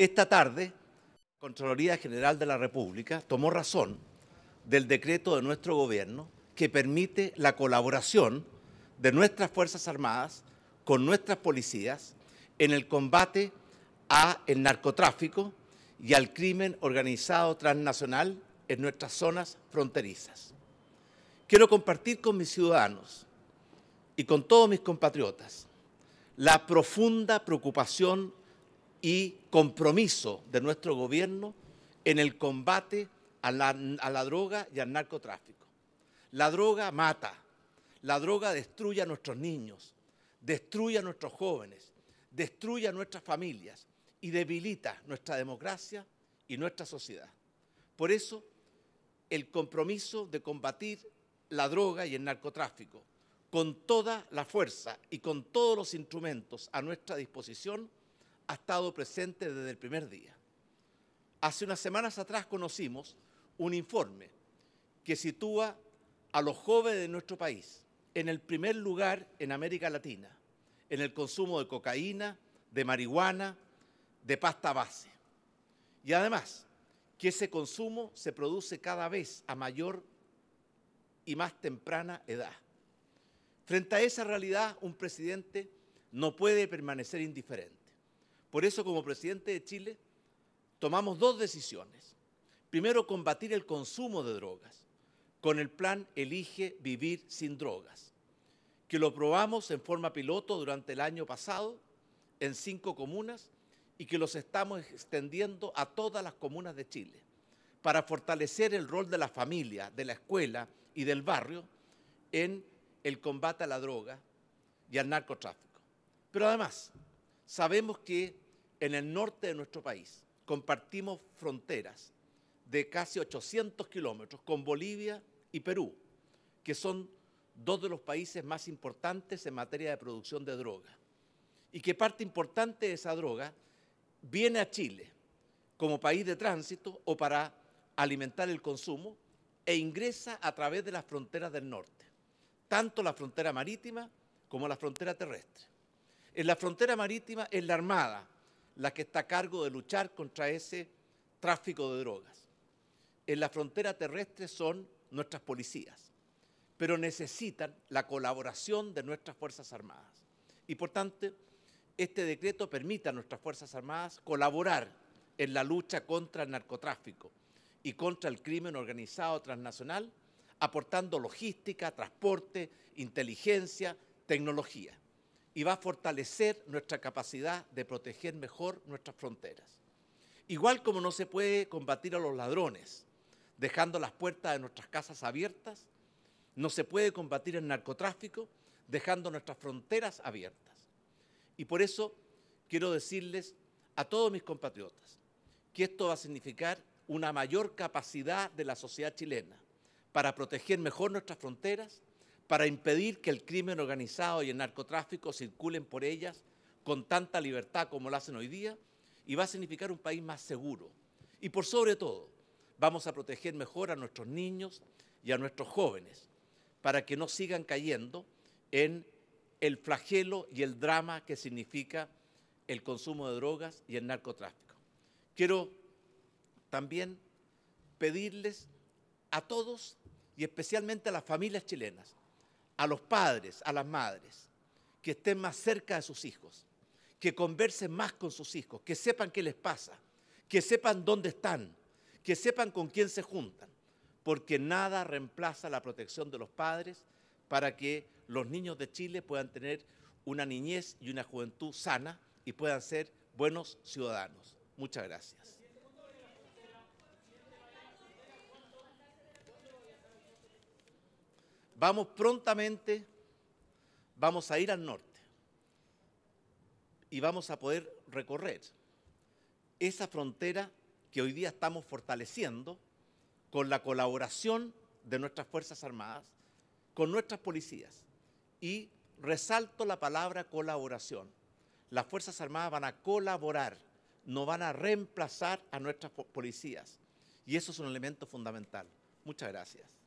Esta tarde, la Contraloría General de la República tomó razón del decreto de nuestro gobierno que permite la colaboración de nuestras Fuerzas Armadas con nuestras policías en el combate a el narcotráfico y al crimen organizado transnacional en nuestras zonas fronterizas. Quiero compartir con mis ciudadanos y con todos mis compatriotas la profunda preocupación y compromiso de nuestro gobierno en el combate a la, a la droga y al narcotráfico. La droga mata, la droga destruye a nuestros niños, destruye a nuestros jóvenes, destruye a nuestras familias y debilita nuestra democracia y nuestra sociedad. Por eso, el compromiso de combatir la droga y el narcotráfico con toda la fuerza y con todos los instrumentos a nuestra disposición ha estado presente desde el primer día. Hace unas semanas atrás conocimos un informe que sitúa a los jóvenes de nuestro país en el primer lugar en América Latina en el consumo de cocaína, de marihuana, de pasta base. Y además, que ese consumo se produce cada vez a mayor y más temprana edad. Frente a esa realidad, un presidente no puede permanecer indiferente. Por eso, como presidente de Chile, tomamos dos decisiones. Primero, combatir el consumo de drogas, con el plan Elige Vivir sin Drogas, que lo probamos en forma piloto durante el año pasado en cinco comunas y que los estamos extendiendo a todas las comunas de Chile, para fortalecer el rol de la familia, de la escuela y del barrio en el combate a la droga y al narcotráfico. Pero además, Sabemos que en el norte de nuestro país compartimos fronteras de casi 800 kilómetros con Bolivia y Perú, que son dos de los países más importantes en materia de producción de droga, y que parte importante de esa droga viene a Chile como país de tránsito o para alimentar el consumo e ingresa a través de las fronteras del norte, tanto la frontera marítima como la frontera terrestre. En la frontera marítima es la Armada la que está a cargo de luchar contra ese tráfico de drogas. En la frontera terrestre son nuestras policías, pero necesitan la colaboración de nuestras Fuerzas Armadas. Y por tanto, este decreto permite a nuestras Fuerzas Armadas colaborar en la lucha contra el narcotráfico y contra el crimen organizado transnacional, aportando logística, transporte, inteligencia, tecnología y va a fortalecer nuestra capacidad de proteger mejor nuestras fronteras. Igual como no se puede combatir a los ladrones dejando las puertas de nuestras casas abiertas, no se puede combatir el narcotráfico dejando nuestras fronteras abiertas. Y por eso quiero decirles a todos mis compatriotas que esto va a significar una mayor capacidad de la sociedad chilena para proteger mejor nuestras fronteras para impedir que el crimen organizado y el narcotráfico circulen por ellas con tanta libertad como lo hacen hoy día y va a significar un país más seguro. Y por sobre todo, vamos a proteger mejor a nuestros niños y a nuestros jóvenes para que no sigan cayendo en el flagelo y el drama que significa el consumo de drogas y el narcotráfico. Quiero también pedirles a todos y especialmente a las familias chilenas a los padres, a las madres, que estén más cerca de sus hijos, que conversen más con sus hijos, que sepan qué les pasa, que sepan dónde están, que sepan con quién se juntan, porque nada reemplaza la protección de los padres para que los niños de Chile puedan tener una niñez y una juventud sana y puedan ser buenos ciudadanos. Muchas gracias. Vamos prontamente, vamos a ir al norte y vamos a poder recorrer esa frontera que hoy día estamos fortaleciendo con la colaboración de nuestras Fuerzas Armadas, con nuestras policías. Y resalto la palabra colaboración. Las Fuerzas Armadas van a colaborar, no van a reemplazar a nuestras policías. Y eso es un elemento fundamental. Muchas gracias.